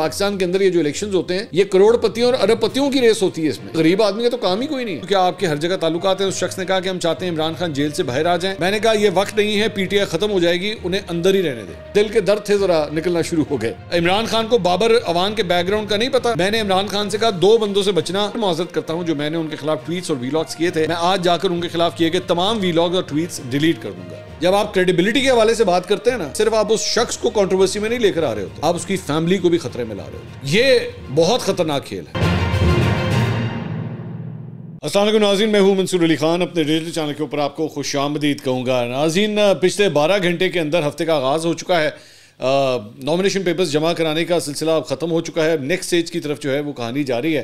पाकिस्तान के अंदर ये जो इलेक्शन होते हैं ये करोड़पतियों और अरबपतियों की रेस होती है इसमें गरीब आदमी का तो काम ही कोई नहीं क्योंकि आपके हर जगह ताल्लुकात हैं उस शख्स ने कहा कि हम चाहते हैं इमरान खान जेल से बाहर आ जाए मैंने कहा ये वक्त नहीं है पीटीआई खत्म हो जाएगी उन्हें अंदर ही रहने दे दिल के दर्द थे जरा निकलना शुरू हो गए इमरान खान को बाबर अवान के बैकग्राउंड का नहीं पता मैंने इमरान खान से कहा दो बंदों से बचना मुआजत करता हूँ जो मैंने उनके खिलाफ ट्वीट और वीलॉग्स किए थे मैं आज जाकर उनके खिलाफ किए गए तमाम वीलॉग और ट्वीट डिलीट कर दूंगा जब आप क्रेडिबिलिटी के हवाले से बात करते हैं ना सिर्फ आप उस शख्स को कॉन्ट्रोवर्सी में नहीं लेकर आ रहे होते आप उसकी फैमिली को भी खतरे में मिला रहे हो ये बहुत खतरनाक खेल है असल नाजीन मैं हूँ मंसूर अली खान अपने डिजिटल चैनल के ऊपर आपको खुश आमदीद कहूँगा नाजीन पिछले बारह घंटे के अंदर हफ्ते का आगाज़ हो चुका है नॉमिनेशन पेपर्स जमा कराने का सिलसिला अब ख़त्म हो चुका है नेक्स्ट स्टेज की तरफ जो है वो कहानी जारी है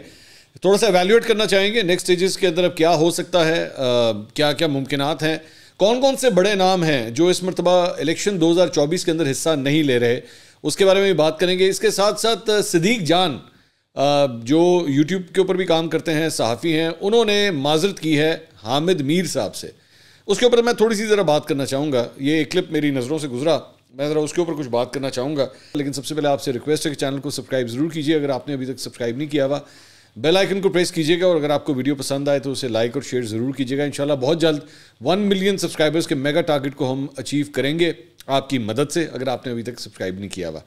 थोड़ा सा एवेल्यूट करना चाहेंगे नेक्स्ट स्टेज के अंदर अब क्या हो सकता है आ, क्या क्या मुमकिन हैं कौन कौन से बड़े नाम हैं जो इस मरतबा इलेक्शन 2024 के अंदर हिस्सा नहीं ले रहे उसके बारे में भी बात करेंगे इसके साथ साथ सदीक जान जो यूट्यूब के ऊपर भी काम करते हैं सहाफ़ी हैं उन्होंने माजरत की है हामिद मीर साहब से उसके ऊपर मैं थोड़ी सी ज़रा बात करना चाहूँगा ये क्लिप मेरी नज़रों से गुजरा मैं ज़रा उसके ऊपर कुछ बात करना चाहूँगा लेकिन सबसे पहले आपसे रिक्वेस्ट है कि चैनल को सब्सक्राइब ज़रूर कीजिए अगर आपने अभी तक सब्सक्राइब नहीं किया हुआ बेल आइकन को प्रेस कीजिएगा और अगर आपको वीडियो पसंद आए तो उसे लाइक और शेयर ज़रूर कीजिएगा इंशाल्लाह बहुत जल्द वन मिलियन सब्सक्राइबर्स के मेगा टारगेट को हम अचीव करेंगे आपकी मदद से अगर आपने अभी तक सब्सक्राइब नहीं किया हुआ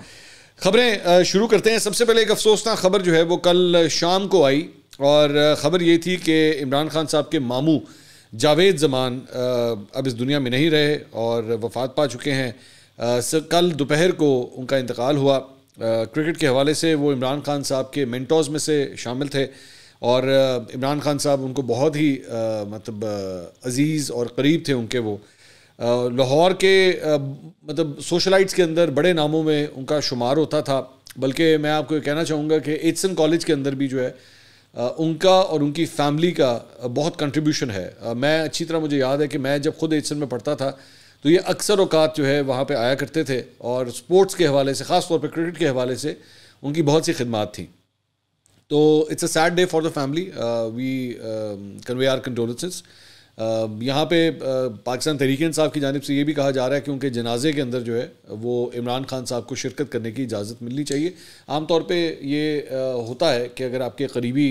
खबरें शुरू करते हैं सबसे पहले एक अफसोसनाक खबर जो है वो कल शाम को आई और ख़बर ये थी कि इमरान खान साहब के मामू जावेद ज़मान अब इस दुनिया में नहीं रहे और वफात पा चुके हैं कल दोपहर को उनका इंतकाल हुआ क्रिकेट के हवाले से वो इमरान खान साहब के मेंटोज़ में से शामिल थे और इमरान खान साहब उनको बहुत ही मतलब अज़ीज़ और करीब थे उनके वो लाहौर के मतलब सोशलाइट्स के अंदर बड़े नामों में उनका शुमार होता था बल्कि मैं आपको ये कहना चाहूँगा कि एट्सन कॉलेज के अंदर भी जो है उनका और उनकी फैमिली का बहुत कंट्रीब्यूशन है मैं अच्छी तरह मुझे याद है कि मैं जब खुद एट्सन में पढ़ता था तो ये अक्सर अवकात जो है वहाँ पर आया करते थे और स्पोर्ट्स के हवाले से ख़ास तौर पर क्रिकेट के हवाले से उनकी बहुत सी खदमात थी तो it's a sad day for the family we convey our condolences यहाँ पे पाकिस्तान तहरीक इंसाफ की जानब से ये भी कहा जा रहा है कि उनके जनाजे के अंदर जो है वो इमरान खान साहब को शिरकत करने की इजाज़त मिलनी चाहिए आम तौर ये होता है कि अगर आपके करीबी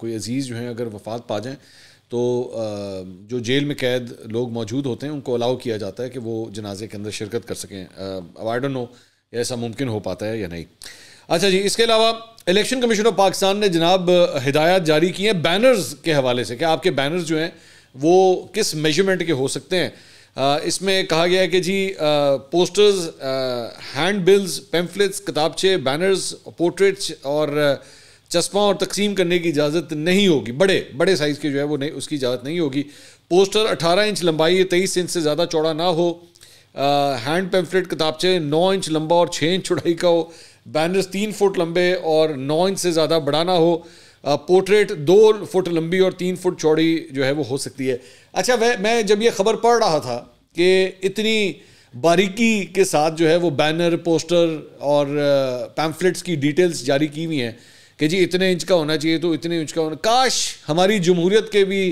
कोई अजीज़ जो हैं अगर वफात पा जाएँ तो जो जेल में कैद लोग मौजूद होते हैं उनको अलाउ किया जाता है कि वो जनाजे के अंदर शिरकत कर सकें अब आई डोंट ऐसा मुमकिन हो पाता है या नहीं अच्छा जी इसके अलावा इलेक्शन कमीशन ऑफ पाकिस्तान ने जनाब हिदायत जारी की हैं बैनर्स के हवाले से कि आपके बैनर्स जो हैं वो किस मेजरमेंट के हो सकते हैं इसमें कहा गया है कि जी पोस्टर्स हैंड बिल्स पेम्फलेट्स किताबचे बैनर्स पोर्ट्रेट्स और चश्मा और तकसीम करने की इजाज़त नहीं होगी बड़े बड़े साइज़ के जो है वो नहीं उसकी इजाज़त नहीं होगी पोस्टर 18 इंच लंबाई या तेईस इंच से ज़्यादा चौड़ा ना हो हैंड पेम्फलेट किताबचे नौ इंच लंबा और छः इंच चौड़ाई का हो बैनर्स तीन फुट लंबे और नौ इंच से ज़्यादा बड़ा ना हो पोर्ट्रेट दो फुट लंबी और तीन फुट चौड़ी जो है वो हो सकती है अच्छा वह मैं जब ये खबर पढ़ रहा था कि इतनी बारीकी के साथ जो है वो बैनर पोस्टर और पैम्फलेट्स की डिटेल्स जारी की हुई हैं कि जी इतने इंच का होना चाहिए तो इतने इंच का होना काश हमारी जमहूरियत के भी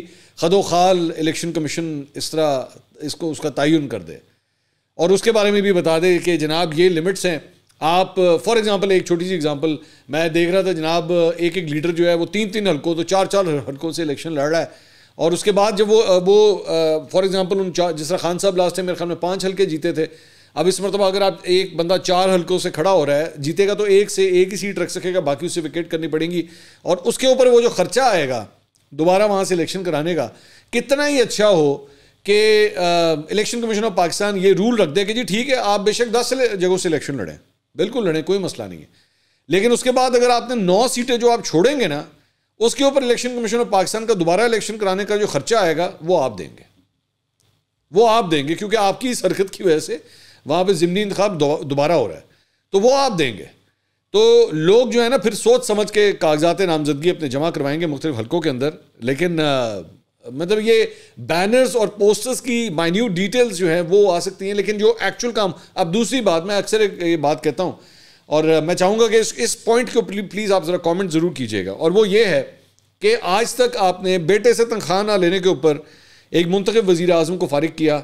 खदो खाल इलेक्शन कमीशन इस तरह इसको उसका तयन कर दे और उसके बारे में भी बता दे कि जनाब ये लिमिट्स हैं आप फॉर एग्जांपल एक छोटी सी एग्जांपल मैं देख रहा था जनाब एक एक लीडर जो है वो तीन तीन हलकों तो चार चार हलकों से इलेक्शन लड़ रहा है और उसके बाद जब वो वो फॉर एग्जांपल उन चार जिस तरह खान साहब लास्ट टाइम मेरे ख्याल में पाँच हल्के जीते थे अब इस मरतबा अगर आप एक बंदा चार हल्कों से खड़ा हो रहा है जीतेगा तो एक से एक ही सीट रख सकेगा बाकी उसे विकेट करनी पड़ेगी और उसके ऊपर वो जो खर्चा आएगा दोबारा वहाँ से इलेक्शन कराने का कितना ही अच्छा हो कि इलेक्शन कमीशन ऑफ पाकिस्तान ये रूल रख दे कि जी ठीक है आप बेशक दस जगहों से इलेक्शन लड़ें बिल्कुल लड़ें कोई मसला नहीं है लेकिन उसके बाद अगर आपने नौ सीटें जो आप छोड़ेंगे ना उसके ऊपर इलेक्शन कमीशन ऑफ पाकिस्तान का दोबारा इलेक्शन कराने का जो खर्चा आएगा वो आप देंगे वो आप देंगे क्योंकि आपकी इस हरकत की वजह से वहाँ पर ज़मनी इंतब दोबारा हो रहा है तो वो आप देंगे तो लोग जो है ना फिर सोच समझ के कागजात नामजदगी अपने जमा करवाएंगे मुख्तलिफ हलकों के अंदर लेकिन मतलब ये बैनर्स और पोस्टर्स की माइन्यूट डिटेल्स जो हैं वो आ सकती हैं लेकिन जो एक्चुअल काम अब दूसरी बात मैं अक्सर ये बात कहता हूँ और मैं चाहूँगा कि इस इस पॉइंट को प्लीज़ आप ज़रा कमेंट ज़रूर कीजिएगा और वो ये है कि आज तक आपने बेटे से तनख्वाह ना लेने के ऊपर एक मुंतब वज़ी अजम को फारग किया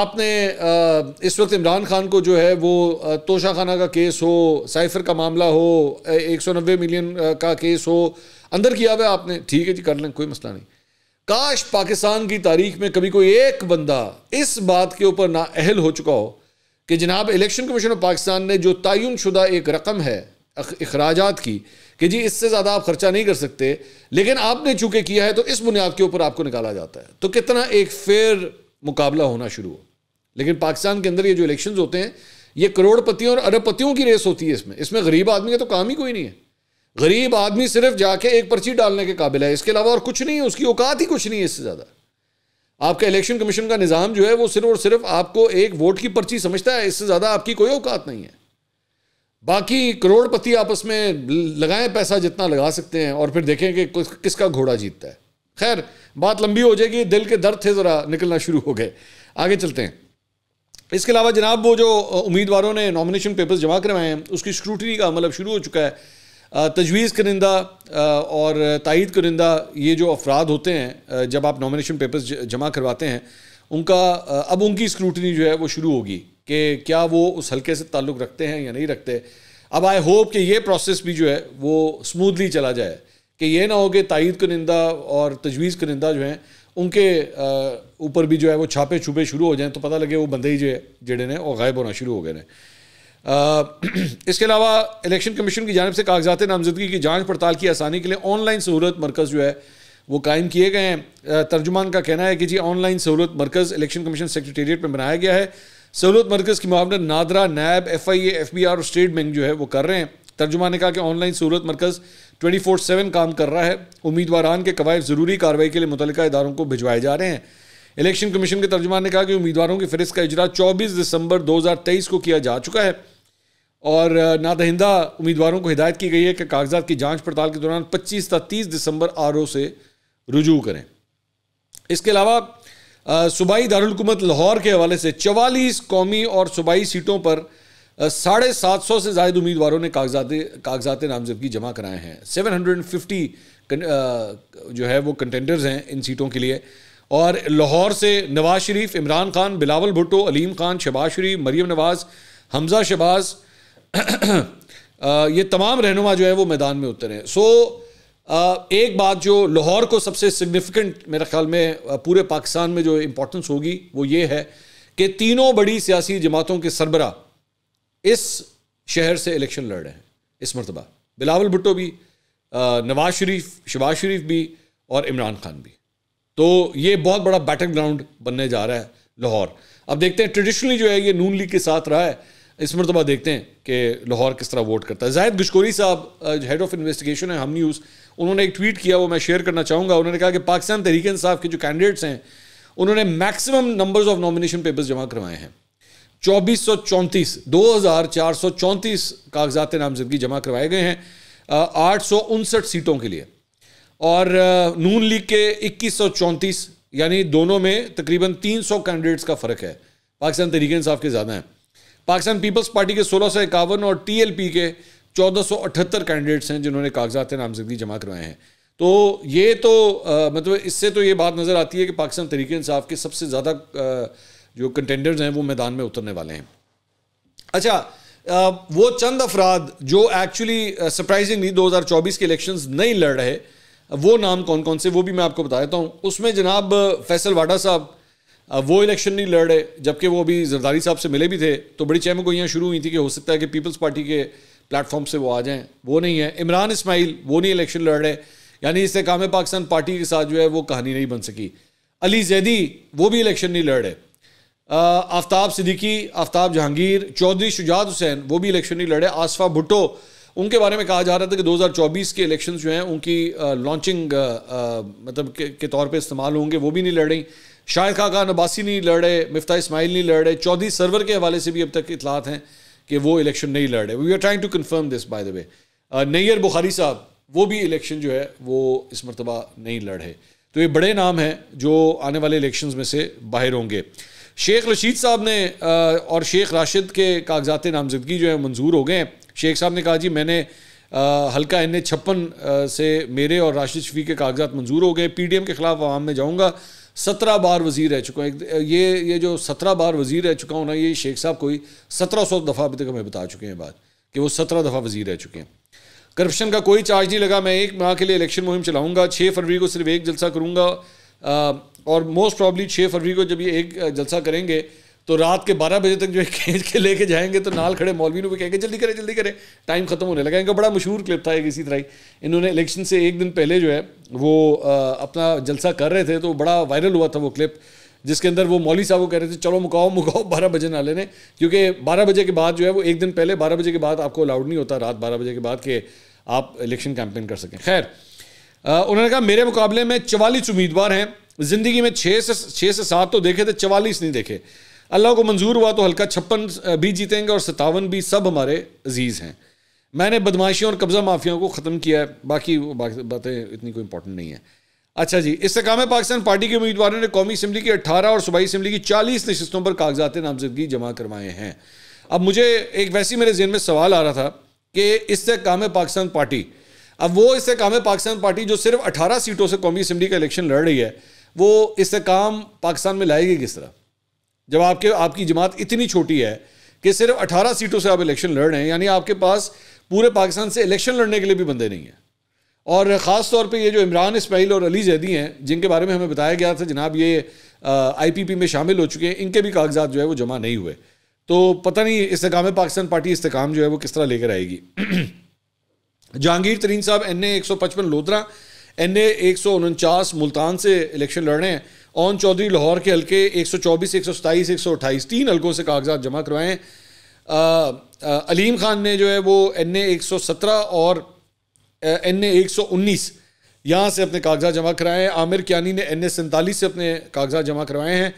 आपने इस वक्त इमरान खान को जो है वो तोशा खाना का केस हो साइफर का मामला हो एक सौ नब्बे मिलियन का केस हो अंदर किया हुआ आपने ठीक है जी कर लें कोई मसला नहीं काश पाकिस्तान की तारीख में कभी कोई एक बंदा इस बात के ऊपर नाअहल हो चुका हो कि जनाब इलेक्शन कमीशन ऑफ पाकिस्तान ने जो तयन शुदा एक रकम है अखराज की कि जी इससे ज़्यादा आप खर्चा नहीं कर सकते लेकिन आपने चूँकि किया है तो इस बुनियाद के ऊपर आपको निकाला जाता है तो कितना एक फेयर मुकाबला होना शुरू हो लेकिन पाकिस्तान के अंदर ये जो इलेक्शन होते हैं ये करोड़पतियों और अरबपतियों की रेस होती है इसमें इसमें गरीब आदमी का तो काम ही कोई नहीं है गरीब आदमी सिर्फ जाके एक पर्ची डालने के काबिल है इसके अलावा और कुछ नहीं है उसकी औकात ही कुछ नहीं है इससे ज़्यादा आपका इलेक्शन कमीशन का निज़ाम जो है वो सिर्फ और सिर्फ आपको एक वोट की पर्ची समझता है इससे ज़्यादा आपकी कोई औकात नहीं है बाकी करोड़पति आपस में लगाएं पैसा जितना लगा सकते हैं और फिर देखें कि किसका घोड़ा जीतता है खैर बात लंबी हो जाएगी दिल के दर्द थे ज़रा निकलना शुरू हो गए आगे चलते हैं इसके अलावा जनाब वो जो उम्मीदवारों ने नॉमिनेशन पेपर्स जमा करवाए हैं उसकी स्क्रूटनी का अमल अब शुरू हो चुका है तजवीज़ करिंदा और तइद करिंदा ये जो अफराद होते हैं जब आप नॉमिनेशन पेपर्स जमा करवाते हैं उनका अब उनकी स्क्रूटनी जो है वो शुरू होगी कि क्या वो उस हल्के से ताल्लुक़ रखते हैं या नहीं रखते अब आई होप कि ये प्रोसेस भी जो है वो स्मूथली चला जाए कि ये ना हो कि तइद करिंदा और तजवीज़ करिंदा जो हैं उनके ऊपर भी जो है वो छापे छुपे शुरू हो जाएँ तो पता लगे वो बंदे ही जो है जड़े ने वो गायब होना शुरू हो गए हैं इसके अलावा इलेक्शन कमीशन की जानब से कागजात नामजदगी की जाँच पड़ताल की आसानी के लिए ऑनलाइन सहूलत मरकज़ जो है वो कायम किए गए हैं तर्जुमान का कहना है कि जी ऑनलाइन सहूलत मरकज़ इलेक्शन कमीशन सेक्रटेरिएट में बनाया गया है सहूलत मरकज़ की मामले नादरा नायब F I A F B R और स्टेट बैंक जो है वो कर रहे हैं तर्जुमान ने कहा कि ऑनलाइन सहूलत मरकज़ ट्वेंटी फोर सेवन काम कर रहा है उम्मीदवारान के कवायद ज़रूरी कार्रवाई के लिए मुतल इदारों को भिजवाए जा रहे हैं इलेक्शन कमीशन के तर्जमान ने कहा कि उम्मीदवारों की फहरिस्त का इजरा 24 दिसंबर 2023 को किया जा चुका है और नादहिंदा उम्मीदवारों को हिदायत की गई है कि कागजात की जांच पड़ताल के दौरान 25 तथा 30 दिसंबर आर से रुजू करें इसके अलावा सूबाई दारकूमत लाहौर के हवाले से चवालीस कौमी और सूबाई सीटों पर साढ़े सात सौ से जायद उम्मीदवारों ने कागजात कागजात नामजदगी जमा कराए हैं सेवन हंड्रेड एंड फिफ्टी जो है वो कंटेंडर्स हैं इन सीटों के लिए और लाहौर से नवाज शरीफ इमरान खान बिलावल भुट्टो अलीम खान शबाज शरीफ मरीम नवाज़ हमजा शबाज ये तमाम रहनुमा जो है वो मैदान में उतरे हैं सो एक बात जो लाहौर को सबसे सिग्निफिकेंट मेरे ख्याल में पूरे पाकिस्तान में जो इम्पोर्टेंस होगी वो ये है कि तीनों बड़ी सियासी जमातों के सरबरा इस शहर से इलेक्शन लड़ रहे हैं इस मरतबा बिलावल भुट्टो भी नवाज शरीफ शबाज शरीफ भी और इमरान खान भी तो ये बहुत बड़ा बैटल ग्राउंड बनने जा रहा है लाहौर अब देखते हैं ट्रेडिशनली जो है ये नून लीग के साथ रहा है इस मरतबा देखते हैं कि लाहौर किस तरह वोट करता है जाहिद गुशकोरी साहब हेड ऑफ इन्वेस्टिगेशन है हम न्यूज़ उन्होंने एक ट्वीट किया वो मैं शेयर करना चाहूँगा उन्होंने कहा कि पाकिस्तान तहरीक इंसाफ के जो कैंडिडेट्स हैं उन्होंने maximum numbers of nomination papers जमा करवाए हैं चौबीस सौ चौंतीस दो हज़ार चार सौ चौंतीस कागजात नामजदगी जमा करवाए गए हैं आठ सौ उनसठ सीटों के लिए और नून लीग के इक्कीस सौ चौंतीस यानी दोनों में तकरीबन तीन सौ कैंडिडेट्स का फ़र्क है पाकिस्तान तरीके इंसाफ के ज़्यादा हैं पाकिस्तान पीपल्स पार्टी के सोलह सौ इक्यावन और टी एल पी के चौदह सौ अठहत्तर कैंडिडेट्स हैं जिन्होंने कागजात नामजदगी जमा करवाए हैं तो ये तो आ, मतलब इससे तो ये बात नज़र आती है कि पाकिस्तान तरीके इंसाफ के सबसे ज़्यादा जो कंटेंडर्स हैं वो मैदान में उतरने वाले हैं अच्छा आ, वो चंद अफराद जो एक्चुअली सरप्राइजिंगली दो हज़ार चौबीस के इलेक्शन नहीं लड़ रहे वो नाम कौन कौन से वो भी मैं आपको बता देता हूँ उसमें जनाब फैसल वाडा साहब वो इलेक्शन नहीं लड़ रहे जबकि वो अभी जरदारी साहब से मिले भी थे तो बड़ी चहमगोइयाँ शुरू हुई थी कि हो सकता है कि पीपल्स पार्टी के प्लेटफॉर्म से वो आ जाएँ वो नहीं है इमरान इसमाइल वो नहीं इलेक्शन लड़ रहे यानी इससे काम पाकिस्तान पार्टी के साथ जो है वो कहानी नहीं बन सकी अली जैदी वो भी इलेक्शन नहीं लड़ रहे आफ्ताब सिद्दीकी आफ्ताब जहांगीर चौधरी शुजात हुसैन वो भी इलेक्शन नहीं लड़े आसफा भुट्टो उनके बारे में कहा जा रहा था कि 2024 के इलेक्शन जो हैं उनकी लॉन्चिंग मतलब के, के तौर पे इस्तेमाल होंगे वो भी नहीं लड़ रही शाहिद खाका नबासी नहीं लड़ रहे मफ्ता इसमाइल नहीं लड़ रहे चौधरी सरवर के हवाले से भी अब तक इतलात हैं कि वो इलेक्शन नहीं लड़ रहे we are trying to confirm this by the way Nayyar Bukhari साहब वो भी इलेक्शन जो है वो इस मरतबा नहीं लड़ रहे तो ये बड़े नाम हैं जो आने वाले इलेक्शन में से बाहर होंगे शेख रशीद साहब ने और शेख राशिद के कागजात नामजदगी जो है मंजूर हो गए हैं शेख साहब ने कहा जी मैंने आ, हल्का एन ए छप्पन से मेरे और राशिद शफी के कागजात मंजूर हो गए पी डी एम के ख़िलाफ़ आवाम में जाऊँगा सत्रह बार वजीर रह चुका हूँ ये ये जो सत्रह बार वजीर रह चुका हूँ ना ये शेख साहब कोई सत्रह सौ दफ़ा अभी तक हमें बता चुके हैं बात कि वो सत्रह दफ़ा वजीर रह चुके हैं करप्शन का कोई चार्ज नहीं लगा मैं एक माह के लिए इलेक्शन मुहिम चलाऊँगा छः फरवरी को सिर्फ एक जलसा करूँगा और मोस्ट प्रॉब्ली छः फरवरी को जब ये एक जलसा करेंगे तो रात के बारह बजे तक जो है खींच के लेके जाएंगे तो नाल खड़े मौलवी भी कहेंगे जल्दी करें जल्दी करें टाइम ख़त्म होने लगा इनका बड़ा मशहूर क्लिप था एक इसी तरह ही इन्होंने इलेक्शन से एक दिन पहले जो है वो अपना जलसा कर रहे थे तो बड़ा वायरल हुआ था वो क्लिप जिसके अंदर वो मौली साहब को कह रहे थे चलो मुकाओ मुकाओ बारह बजे ना लेने क्योंकि बारह बजे के बाद जो है वो एक दिन पहले बारह बजे के बाद आपको अलाउड नहीं होता रात बारह बजे के बाद कि आप इलेक्शन कैंपेन कर सकें खैर उन्होंने कहा मेरे मुकाबले में चवालीस उम्मीदवार हैं ज़िंदगी में छः से छः से सात तो देखे थे चवालीस नहीं देखे अल्लाह को मंजूर हुआ तो हल्का छप्पन भी जीतेंगे और सतावन भी सब हमारे अजीज़ हैं मैंने बदमाशियों और कब्ज़ा माफियाओं को ख़त्म किया है बाकी बातें इतनी कोई इंपॉर्टेंट नहीं है अच्छा जी इसकाम पाकिस्तान पार्टी के उम्मीदवारों ने कौमी असम्बली की अट्ठारह और सूबाई असम्बली की चालीस नशस्तों पर कागजात नामजदगी जमा करवाए हैं अब मुझे एक वैसे मेरे जहन में सवाल आ रहा था कि इसकाम पाकिस्तान पार्टी अब वो इसकाम पाकिस्तान पार्टी जो सिर्फ अठारह सीटों से कौमी असम्बली का इलेक्शन लड़ रही है वो काम पाकिस्तान में लाएगी किस तरह जब आपके आपकी जमात इतनी छोटी है कि सिर्फ 18 सीटों से आप इलेक्शन लड़ रहे हैं यानी आपके पास पूरे पाकिस्तान से इलेक्शन लड़ने के लिए भी बंदे नहीं हैं और ख़ास तौर पे ये जो इमरान इसमाइल और अली जैदी हैं जिनके बारे में हमें बताया गया था जनाब ये आईपीपी में शामिल हो चुके हैं इनके भी कागजात जो है वो जमा नहीं हुए तो पता नहीं इसकाम पाकिस्तान पार्टी इसकाम जो है वो किस तरह लेकर आएगी जहांगीर तरीन साहब एन ए एक सौ पचपन लोधरा एन ए एक सौ उनचास मुल्तान से इलेक्शन लड़ रहे हैं ओन चौधरी लाहौर के हल्के 124, 127, 128 तीन हल्कों से कागजात जमा करवाएँ अलीम खान ने जो है वो एन ए एक और एन ए एक यहाँ से अपने कागजात जमा कराए हैं आमिर क्यानी ने एन ए से अपने कागजात जमा करवाए हैं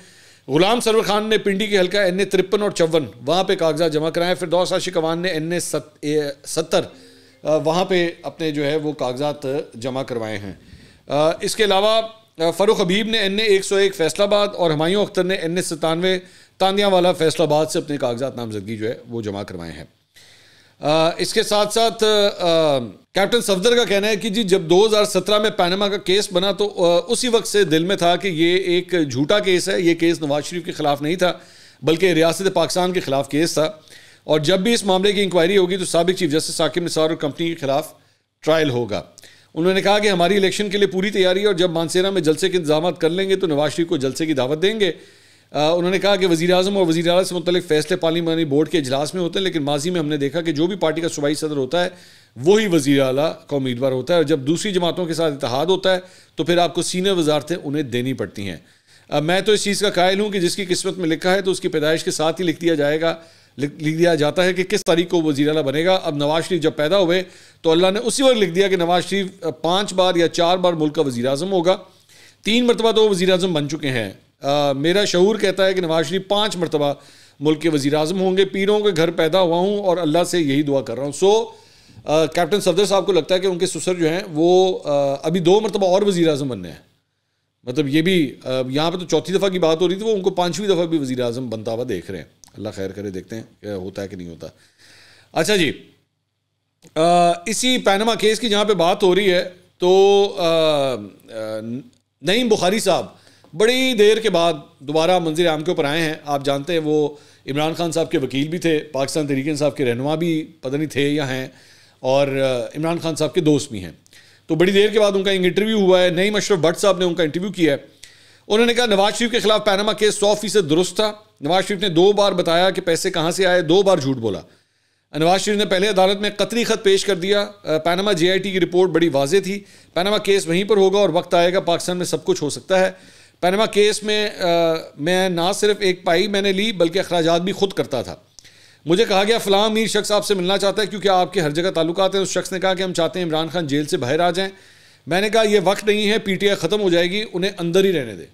गुलाम सरवर खान ने पिंडी के हल्का एन ए तिरपन और चौवन वहाँ पे कागजात जमा कराए फिर दौसा शिकवान ने एन ए सत्तर वहाँ पर अपने जो है वो कागजात जमा करवाए हैं इसके अलावा फरुख हबीब ने एन ए एक सौ एक फैसलाबाद और हमायूं अख्तर ने एन ए सतानवे तानिया वाला फैसलाबाद से अपने कागजात नामजदगी जो है वो जमा करवाए हैं इसके साथ साथ कैप्टन सफदर का कहना है कि जी जब 2017 में पैनमा का केस बना तो आ, उसी वक्त से दिल में था कि ये एक झूठा केस है ये केस नवाज शरीफ के ख़िलाफ़ नहीं था बल्कि रियासत पाकिस्तान के ख़िलाफ़ केस था और जब भी इस मामले की इंक्वायरी होगी तो सबक चीफ जस्टिस साकिब निसार और कंपनी के ख़िलाफ़ ट्रायल होगा उन्होंने कहा कि हमारी इलेक्शन के लिए पूरी तैयारी है और जब मानसेरा में जलसे के इंतजाम कर लेंगे तो नवाज शरीफ को जलसे की दावत देंगे आ, उन्होंने कहा कि वजी अजम और वजी अल से मुतल फैसले पार्लिमानी बोर्ड के अजलास में होते हैं लेकिन माजी में हमने देखा कि जो भी पार्टी का सूबाई सदर होता है वही वजी अला का उम्मीदवार होता है और जब दूसरी जमातों के साथ इतिहाद होता है तो फिर आपको सीनियर वजारतें उन्हें देनी पड़ती हैं मैं तो इस चीज़ का कायल हूँ कि जिसकी किस्मत में लिखा है तो उसकी पैदाइश के साथ ही लिख दिया जाएगा लिख दिया जाता है कि किस तारीख को वजी अला बनेगा अब नवाज शरीफ जब पैदा हुए तो अल्लाह ने उसी वक्त लिख दिया कि नवाज शरीफ पाँच बार या चार बार मुल्क का वजी अजम होगा तीन मरतबा तो वो वजी अजम बन चुके हैं मेरा शहूर कहता है कि नवाज शरीफ पाँच मरतबा मुल्क के वजी अजम होंगे पीरों के घर पैदा हुआ हूँ और अल्लाह से यही दुआ कर रहा हूँ सो कैप्टन सफदर साहब को लगता है कि उनके ससुर जो हैं वो आ, अभी दो मरतबा और वजी अजम बनने हैं मतलब ये भी यहाँ पर तो चौथी दफ़ा की बात हो रही थी वो उनको पाँचवीं दफ़ा भी वजी अजम बनता हुआ देख रहे हैं अल्लाह खैर करे देखते हैं क्या होता है कि नहीं होता अच्छा जी आ, इसी पैनमा केस की जहाँ पे बात हो रही है तो नईम बुखारी साहब बड़ी देर के बाद दोबारा मंजिल आम के ऊपर आए हैं आप जानते हैं वो इमरान खान साहब के वकील भी थे पाकिस्तान तरीक साहब के रहनुमा भी पता नहीं थे या हैं और इमरान खान साहब के दोस्त भी हैं तो बड़ी देर के बाद उनका एक इंटरव्यू हुआ है नईम अशरफ भट्ट साहब ने उनका इंटरव्यू किया है उन्होंने कहा नवाज शरीफ के खिलाफ पैनामा केस सौ फीसद दुरुस्त था नवाज शरीफ ने दो बार बताया कि पैसे कहाँ से आए दो बार झूठ बोला नवाज शरीफ ने पहले अदालत में कतरी खत पेश कर दिया पैनामा जे की रिपोर्ट बड़ी वाजे थी पैनामा केस वहीं पर होगा और वक्त आएगा पाकिस्तान में सब कुछ हो सकता है पैनामा केस में आ, मैं ना सिर्फ एक पाई मैंने ली बल्कि अखराज भी खुद करता था मुझे कहा गया फलाम अमीर शख्स आपसे मिलना चाहता है क्योंकि आपके हर जगह ताल्लुक हैं उस शख्स ने कहा कि हम चाहते हैं इमरान खान जेल से बाहर आ जाएँ मैंने कहा ये वक्त नहीं है पीटीआई ख़त्म हो जाएगी उन्हें अंदर ही रहने दें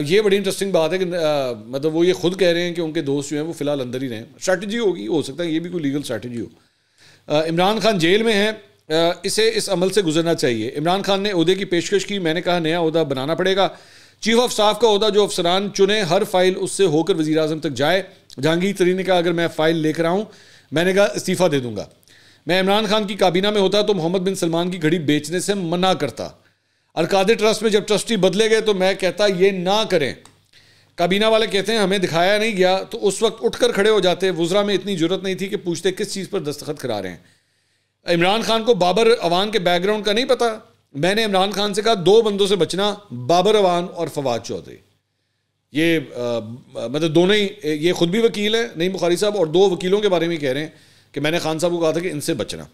अब ये बड़ी इंटरेस्टिंग बात है कि आ, मतलब वो ये खुद कह रहे हैं कि उनके दोस्त जो हैं वो फिलहाल अंदर ही रहें स्ट्रैटी होगी हो सकता है ये भी कोई लीगल स्ट्रैटी हो इमरान खान जेल में है इसे इस अमल से गुजरना चाहिए इमरान खान ने अहदे की पेशकश की मैंने कहा नया अहदा बनाना पड़ेगा चीफ ऑफ स्टाफ का अहदा जो अफसरान चुने हर फाइल उससे होकर वजी अजम तक जाए जहांगीर तरीन ने कहा अगर मैं फाइल लेकर आऊँ मैंने कहा इस्तीफ़ा दे दूंगा मैं इमरान खान की काबीना में होता तो मोहम्मद बिन सलमान की घड़ी बेचने से मना करता अरकादे ट्रस्ट में जब ट्रस्टी बदले गए तो मैं कहता ये ना करें काबीना वाले कहते हैं हमें दिखाया नहीं गया तो उस वक्त उठकर खड़े हो जाते वज्रा में इतनी जरूरत नहीं थी कि पूछते किस चीज़ पर दस्तखत करा रहे हैं इमरान खान को बाबर अवान के बैकग्राउंड का नहीं पता मैंने इमरान खान से कहा दो बंदों से बचना बाबर अवान और फवाद चौधरी ये आ, मतलब दोनों ही ये खुद भी वकील हैं नहीं बुखारी साहब और दो वकीलों के बारे में कह रहे हैं कि मैंने खान साहब को कहा था कि इनसे बचना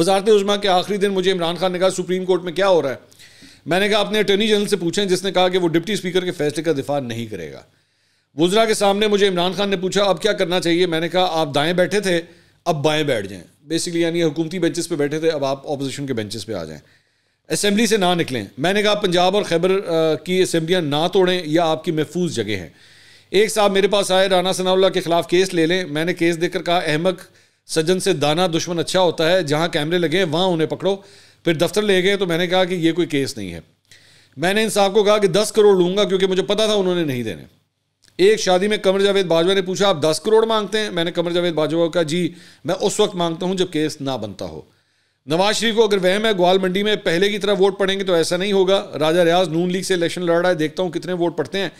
वजारत उजमा के आखिरी दिन मुझे इमरान खान ने कहा सुप्रीम कोर्ट में क्या हो रहा है मैंने कहा अपने अटर्नी जनरल से पूछें जिसने कहा कि वो डिप्टी स्पीकर के फैसले का दिफा नहीं करेगा वजरा के सामने मुझे इमरान खान ने पूछा अब क्या करना चाहिए मैंने कहा आप दाएँ बैठे थे अब बाएँ बैठ जाएँ बेसिकली यानी हुकूमती बेंचेस पे बैठे थे अब आप अपोजिशन के बेंचेस पे आ जाएँ असम्बली से ना निकलें मैंने कहा पंजाब और खैबर की असम्बलियाँ ना तोड़ें या आपकी महफूज जगह हैं एक साहब मेरे पास आए राना सनाउल्ला के खिलाफ केस ले लें मैंने केस देकर कहा अहमद सज्जन से दाना दुश्मन अच्छा होता है जहाँ कैमरे लगे हैं वहाँ उन्हें पकड़ो फिर दफ्तर ले गए तो मैंने कहा कि ये कोई केस नहीं है मैंने इन साहब को कहा कि दस करोड़ लूँगा क्योंकि मुझे पता था उन्होंने नहीं देने एक शादी में कमर जावेद बाजवा ने पूछा आप दस करोड़ मांगते हैं मैंने कमर जावेद बाजवा का जी मैं उस वक्त मांगता हूँ जब केस ना बनता हो नवाज शरीफ को अगर वहम है ग्वाल मंडी में पहले की तरह वोट पड़ेंगे तो ऐसा नहीं होगा राजा रियाज नून लीग से इलेक्शन लड़ रहा है देखता हूँ कितने वोट पड़ते हैं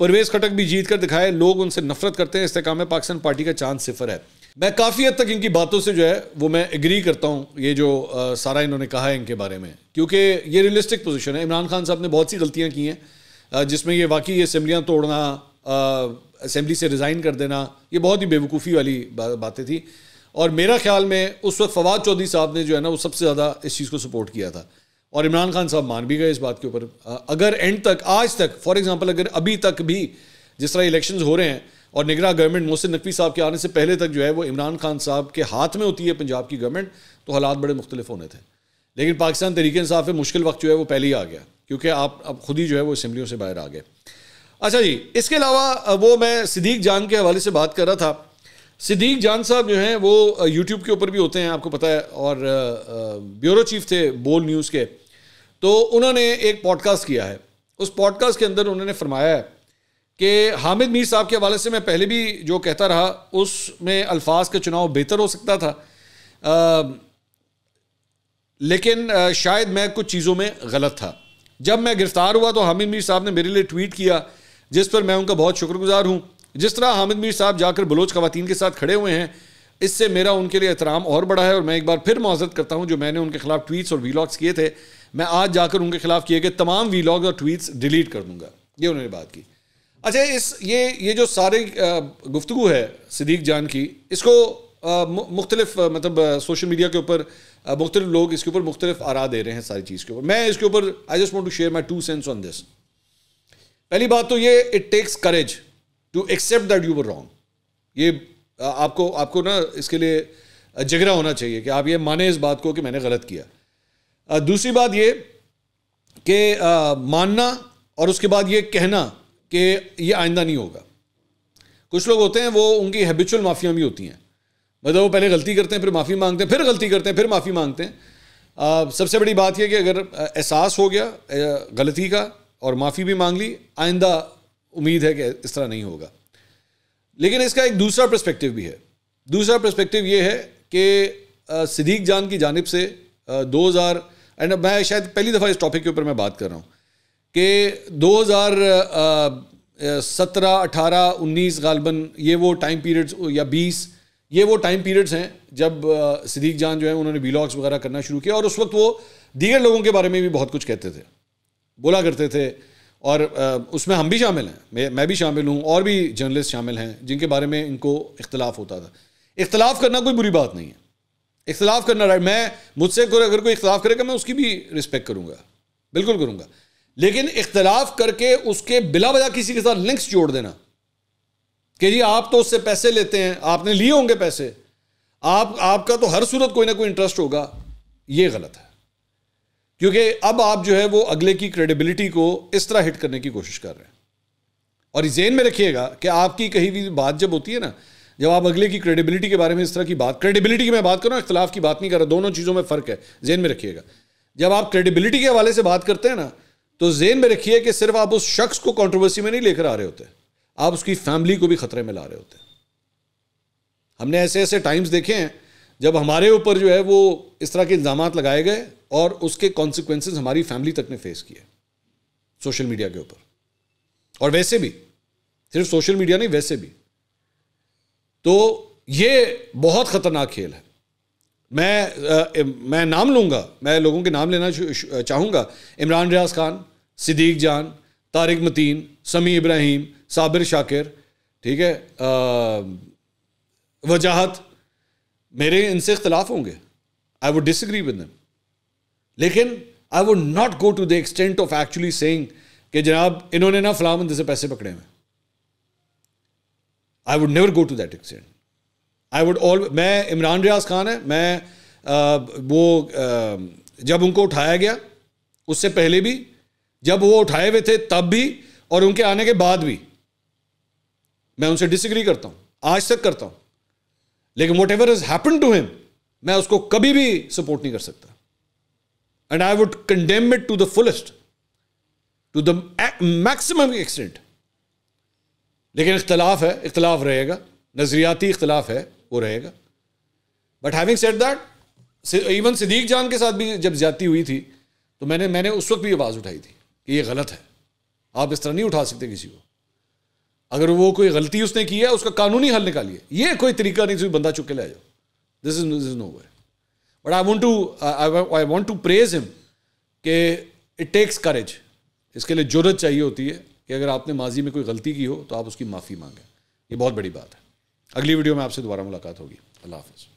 परवेज खटक भी जीत कर दिखाए लोग उनसे नफरत करते हैं इस्तेकाम में पाकिस्तान पार्टी का चांस सिफर है मैं काफ़ी हद तक इनकी बातों से जो है वो मैं एग्री करता हूँ ये जो आ, सारा इन्होंने कहा है इनके बारे में क्योंकि ये रियलिस्टिक पोजीशन है इमरान खान साहब ने बहुत सी गलतियाँ की हैं जिसमें ये वाकई असम्बलियाँ तोड़ना असम्बली से रिज़ाइन कर देना ये बहुत ही बेवकूफ़ी वाली बा, बातें थी और मेरा ख्याल में उस वक्त फवाद चौधरी साहब ने जो है ना वो सबसे ज़्यादा इस चीज़ को सपोर्ट किया था और इमरान खान साहब मान भी गए इस बात के ऊपर अगर एंड तक आज तक फॉर एग्जांपल अगर अभी तक भी जिस तरह इलेक्शन हो रहे हैं और निगरा गवर्नमेंट मोहसिन नकवी साहब के आने से पहले तक जो है वो इमरान खान साहब के हाथ में होती है पंजाब की गवर्नमेंट तो हालात बड़े मुख्तलिफ होने थे लेकिन पाकिस्तान तरीके इंसाफ है मुश्किल वक्त जो है वो पहले ही आ गया क्योंकि आप अब खुद ही जो है वो असम्बलियों से बाहर आ गए अच्छा जी इसके अलावा वो मैं सिद्दीक जान के हवाले से बात कर रहा था सिद्दीक जान साहब जो हैं वो यूट्यूब के ऊपर भी होते हैं आपको पता है और ब्यूरो चीफ थे बोल न्यूज़ के तो उन्होंने एक पॉडकास्ट किया है उस पॉडकास्ट के अंदर उन्होंने फरमाया है कि हामिद मीर साहब के हवाले से मैं पहले भी जो कहता रहा उसमें अल्फाज का चुनाव बेहतर हो सकता था आ, लेकिन आ, शायद मैं कुछ चीज़ों में गलत था जब मैं गिरफ़्तार हुआ तो हामिद मीर साहब ने मेरे लिए ट्वीट किया जिस पर मैं उनका बहुत शुक्रगुजार हूँ जिस तरह हामिद मीर साहब जाकर बलोच खुवान के साथ खड़े हुए हैं इससे मेरा उनके लिए एहतराम और बड़ा है और मैं एक बार फिर माजरत करता हूँ जो मैंने उनके खिलाफ ट्वीट्स और वीलॉग्स किए थे मैं आज जाकर उनके खिलाफ किए गए तमाम वीलॉग्स और ट्वीट्स डिलीट कर दूंगा ये उन्होंने बात की अच्छा इस ये ये जो सारे गुफ्तु है सदीक जान की इसको मुख्तलिफ मतलब सोशल मीडिया के ऊपर मुख्तलिफ लोग इसके ऊपर मुख्तलिफ आरा दे रहे हैं सारी चीज़ के ऊपर मैं इसके ऊपर I just want to share my two cents on this पहली बात तो ये it takes courage to accept that you were wrong ये आपको आपको ना इसके लिए जगरा होना चाहिए कि आप ये माने इस बात को कि मैंने गलत किया दूसरी बात ये कि मानना और उसके बाद ये कहना कि ये आइंदा नहीं होगा कुछ लोग होते हैं वो उनकी हैबिचुअल माफ़ियाँ भी होती हैं मतलब वो पहले गलती करते हैं फिर माफ़ी मांगते हैं फिर गलती करते हैं फिर माफ़ी मांगते हैं आ, सबसे बड़ी बात यह कि अगर एहसास हो गया गलती का और माफ़ी भी मांग ली आइंदा उम्मीद है कि इस तरह नहीं होगा लेकिन इसका एक दूसरा परस्पेक्टिव भी है दूसरा परस्पेक्टिव ये है कि सिद्दीक जान की जानब से दो हज़ार एंड मैं शायद पहली दफ़ा इस टॉपिक के ऊपर मैं बात कर रहा हूँ कि दो हज़ार सत्रह अठारह उन्नीस गालबन ये वो टाइम पीरियड्स या बीस ये वो टाइम पीरियड्स हैं जब सिद्दीक जान जो है उन्होंने बीलॉग्स वगैरह करना शुरू किया और उस वक्त वो दीगर लोगों के बारे में भी बहुत कुछ कहते थे बोला करते थे और उसमें हम भी शामिल हैं मैं मैं भी शामिल हूँ और भी जर्नलिस्ट शामिल हैं जिनके बारे में इनको इख्तलाफ होता था इख्तलाफ करना कोई बुरी बात नहीं है इख्तलाफ करना राइट मैं मुझसे अगर कोई इख्तलाफ करेगा मैं उसकी भी रिस्पेक्ट करूँगा बिल्कुल करूँगा लेकिन इख्तलाफ करके उसके बिला बजा किसी के साथ लिंक्स जोड़ देना कि जी आप तो उससे पैसे लेते हैं आपने लिए होंगे पैसे आप आपका तो हर सूरत कोई ना कोई इंटरेस्ट होगा ये गलत है क्योंकि अब आप जो है वो अगले की क्रेडिबिलिटी को इस तरह हिट करने की कोशिश कर रहे हैं और जेन में रखिएगा कि आपकी कहीं भी बात जब होती है ना जब आप अगले की क्रेडिबिलिटी के बारे में इस तरह की बात क्रेडिबिलिटी की मैं बात कर रहा हूँ इख्तलाफ की बात नहीं कर रहा दोनों चीज़ों में फ़र्क है जेन में रखिएगा जब आप क्रेडिबिलिटी के हवाले से बात करते हैं ना तो जेन में रखिए कि सिर्फ आप उस शख्स को कॉन्ट्रोवर्सी में नहीं लेकर आ रहे होते आप उसकी फैमिली को भी खतरे में ला रहे होते हमने ऐसे ऐसे टाइम्स देखे हैं जब हमारे ऊपर जो है वो इस तरह के इल्ज़ाम लगाए गए और उसके कॉन्सिक्वेंसेज हमारी फैमिली तक ने फेस किए सोशल मीडिया के ऊपर और वैसे भी सिर्फ सोशल मीडिया नहीं वैसे भी तो ये बहुत खतरनाक खेल है मैं आ, मैं नाम लूँगा मैं लोगों के नाम लेना चाहूँगा इमरान रियाज खान सिद्दीक जान तारिक मतीन समी इब्राहिम साबिर शाकिर ठीक है वजाहत मेरे इनसे इख्तलाफ होंगे I would disagree with them लेकिन I would not go to the extent of actually saying कि जनाब इन्होंने ना फलाम से पैसे पकड़े हुए I would never go to that extent I would all मैं इमरान रियाज खान है मैं आ, वो आ, जब उनको उठाया गया उससे पहले भी जब वो उठाए हुए थे तब भी और उनके आने के बाद भी मैं उनसे डिसग्री करता हूँ आज तक करता हूँ लेकिन whatever is happen to him मैं उसको कभी भी सपोर्ट नहीं कर सकता and I would condemn it to the fullest to the maximum extent लेकिन इख्तलाफ है इख्तलाफ रहेगा नज़रियाती इख्तलाफ है वो रहेगा but having set that even Siddique Jan के साथ भी जब ज्यादा हुई थी तो मैंने मैंने उस वक्त भी आवाज़ उठाई थी कि ये गलत है आप इस तरह नहीं उठा सकते किसी को अगर वो कोई गलती उसने की है उसका कानूनी हल निकालिए ये कोई तरीका नहीं बंदा चुप के ले जाओ this is this is no way but I want to I want to praise him के इट टेक्स करेज इसके लिए जरूरत चाहिए होती है कि अगर आपने माजी में कोई गलती की हो तो आप उसकी माफ़ी मांगें ये बहुत बड़ी बात है अगली वीडियो में आपसे दोबारा मुलाकात होगी अल्लाह हाफ़